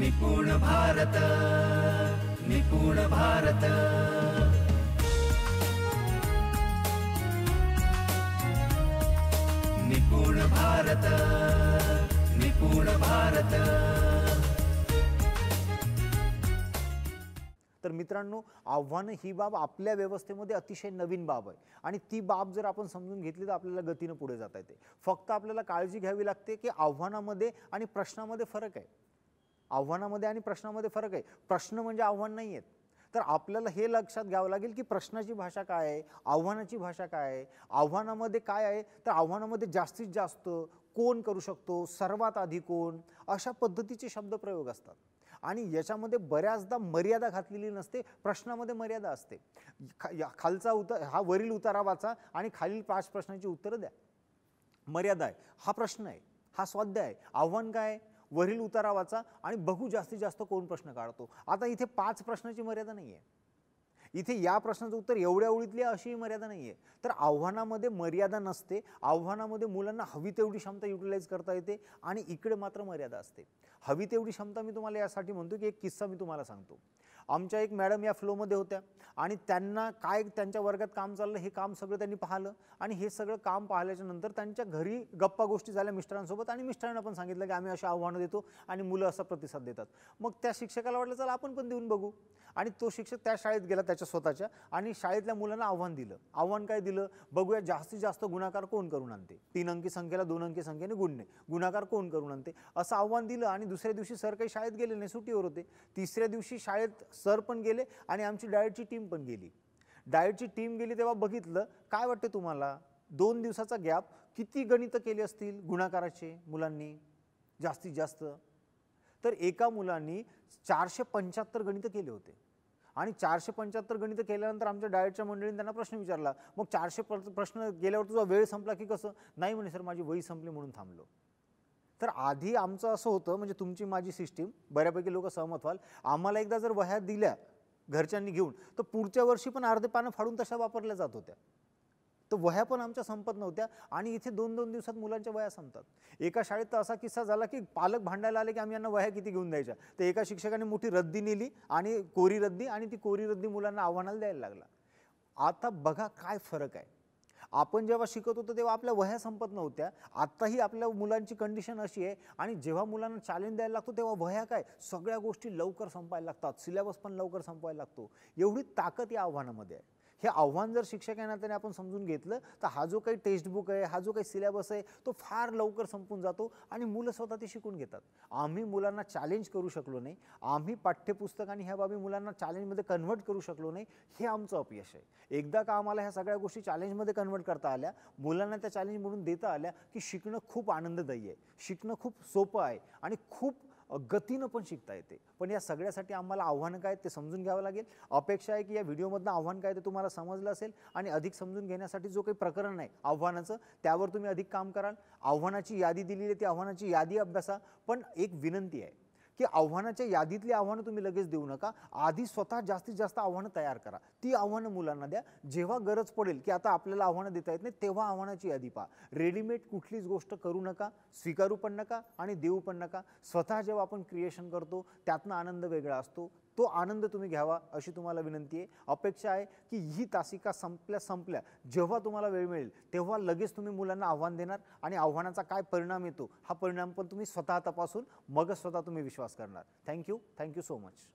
निपुण भारत निपुण भारत निपुण भारत निपुण भारत तर मित्रांनो आव्हानं ही बाब आपल्या व्यवस्थेमध्ये अतिशय नवीन बाब आहे आणि ती बाब जर आपण समजून घेतली तर आपल्याला गतीनं पुढे जाता येते फक्त आपल्याला काळजी घ्यावी लागते की आव्हानामध्ये आणि प्रश्नामध्ये फरक आहे आव्हानामध्ये आणि प्रश्नामध्ये फरक आहे प्रश्न म्हणजे आव्हान नाही आहेत तर आपल्याला हे लक्षात घ्यावं लागेल की प्रश्नाची भाषा काय आहे आव्हानाची भाषा काय आहे आव्हानामध्ये काय आहे तर आव्हानामध्ये जास्तीत जास्त कोण करू शकतो सर्वात आधी कोण अशा पद्धतीचे शब्दप्रयोग असतात आणि याच्यामध्ये बऱ्याचदा मर्यादा घातलेली नसते प्रश्नामध्ये मर्यादा असते खा खालचा उतर हा वरील उतारा वाचा आणि खालील पाच प्रश्नांची उत्तरं द्या मर्यादा आहे हा प्रश्न आहे हा स्वाध्याय आव्हान काय वरील उतारावाचा आणि बघू जास्तीत जास्त कोण प्रश्न काढतो आता इथे पाच प्रश्नाची मर्यादा नाही आहे इथे या प्रश्नाचं उत्तर एवढ्या ओळीतली अशी मर्यादा नाही आहे तर आव्हानामध्ये मर्यादा नसते आव्हानामध्ये मुलांना हवी तेवढी क्षमता युटिलाइज करता येते आणि इकडे मात्र मर्यादा असते हवी तेवढी क्षमता मी तुम्हाला यासाठी म्हणतो की एक किस्सा मी तुम्हाला सांगतो आमच्या एक मॅडम या फ्लोमध्ये होत्या आणि त्यांना काय त्यांच्या वर्गात काम चाललं हे काम सगळं त्यांनी पाहिलं आणि हे सगळं काम पाहिल्याच्या नंतर त्यांच्या घरी गप्पा गोष्टी झाल्या मिस्टरांसोबत आणि मिस्टरांना पण सांगितलं की आम्ही अशी आव्हानं देतो आणि मुलं असा प्रतिसाद देतात मग त्या शिक्षकाला वाटलं चला आपण पण देऊन बघू आणि तो शिक्षक त्या शाळेत गेला त्याच्या स्वतःच्या आणि शाळेतल्या मुलांना आव्हान दिलं आव्हान काय दिलं बघूया जास्तीत जास्त गुणाकार कोण करून आणते तीन अंकी संख्येला दोन अंकी संख्येने गुणणे गुणाकार कोण करून आणते असं आव्हान दिलं आणि दुसऱ्या दिवशी सर काही शाळेत गेले नाही सुट्टीवर होते तिसऱ्या दिवशी शाळेत सर पण गेले आणि आमची डाएटची टीम पण गेली डाएटची टीम गेली तेव्हा बघितलं काय वाटतं तुम्हाला दोन दिवसाचा गॅप किती गणितं केले असतील गुणाकाराचे मुलांनी जास्तीत जास्त तर एका मुलांनी चारशे पंच्याहत्तर गणितं केले होते आणि चारशे पंच्याहत्तर गणित केल्यानंतर आमच्या डायटच्या मंडळीने त्यांना प्रश्न विचारला मग चारशे प्रश्न गेल्यावर तुझा वेळ संपला की कसं नाही म्हणे सर माझी वही संपली म्हणून थांबलो तर आधी आमचं असं होतं म्हणजे तुमची माझी सिस्टीम बऱ्यापैकी लोक सहमत व्हाल आम्हाला एकदा जर वह्या दिल्या घरच्यांनी घेऊन तर पुढच्या वर्षी पण अर्धे पानं फाडून तशा वापरल्या जात होत्या तर वह्या पण आमच्या संपत नव्हत्या आणि इथे दोन दोन दिवसात मुलांच्या वह्या संपतात एका शाळेत तर असा किस्सा झाला की पालक भांडायला आले की आम्ही यांना वह्या किती घेऊन द्यायच्या तर एका शिक्षकाने मोठी रद्दी नेली आणि कोरी रद्दी आणि ती कोरी रद्दी मुलांना आव्हानाला द्यायला लागला आता बघा काय फरक आहे आपण जेव्हा शिकत होतो तेव्हा आपल्या वह्या संपत नव्हत्या आत्ताही आपल्या मुलांची कंडिशन अशी आहे आणि जेव्हा मुलांना चॅलेंज द्यायला लागतो तेव्हा वह्या काय सगळ्या गोष्टी लवकर संपायला लागतात सिलेबस पण लवकर संपवायला लागतो एवढी ताकद या आव्हानामध्ये आहे हे आव्हान जर शिक्षक या नात्याने आपण समजून घेतलं तर हा जो काही टेक्स्टबुक आहे हा जो काही सिलेबस आहे तो फार लवकर संपून जातो आणि मुलं स्वतः ते शिकून घेतात आम्ही मुलांना चॅलेंज करू शकलो नाही आम्ही पाठ्यपुस्तक आणि ह्या बाबी मुलांना चॅलेंजमध्ये कन्व्हर्ट करू शकलो नाही हे आमचं अपयश आहे एकदा का आम्हाला ह्या सगळ्या गोष्टी चॅलेंजमध्ये कन्व्हर्ट करता आल्या मुलांना त्या चॅलेंज म्हणून देता आल्या की शिकणं खूप आनंददायी आहे शिकणं खूप सोपं आहे आणि खूप गतीनं पण शिकता येते पण या सगळ्यासाठी आम्हाला आव्हानं काय ते समजून घ्यावं लागेल अपेक्षा आहे की या व्हिडिओमधलं आव्हान काय ते तुम्हाला समजलं असेल आणि अधिक समजून घेण्यासाठी जो काही प्रकरण आहे आव्हानाचं त्यावर तुम्ही अधिक काम कराल आव्हानाची यादी दिलेली आहे ती आव्हानाची यादी अभ्यासा पण एक विनंती आहे की आव्हानाच्या यादीतली आव्हानं तुम्ही लगेच देऊ नका आधी स्वतः जास्तीत जास्त आव्हानं तयार करा ती आव्हानं मुलांना द्या जेव्हा गरज पडेल की आता आपल्याला आव्हानं देता येत नाही तेव्हा आव्हानाची यादी पहा रेडीमेड कुठलीच गोष्ट करू नका स्वीकारू पण नका आणि देऊ पण नका स्वतः जेव्हा आपण क्रिएशन करतो त्यातनं आनंद वेगळा असतो तो आनंद तुम्ही घ्यावा अशी तुम्हाला विनंती आहे अपेक्षा आहे की ही तासिका संपल्या संपल्या जेव्हा तुम्हाला वेळ मिळेल तेव्हा लगेच तुम्ही मुलांना आव्हान देणार आणि आव्हानाचा काय परिणाम येतो हा परिणाम पण तुम्ही स्वतः तपासून मगच स्वतः तुम्ही विश्वास करणार थँक्यू थँक्यू सो मच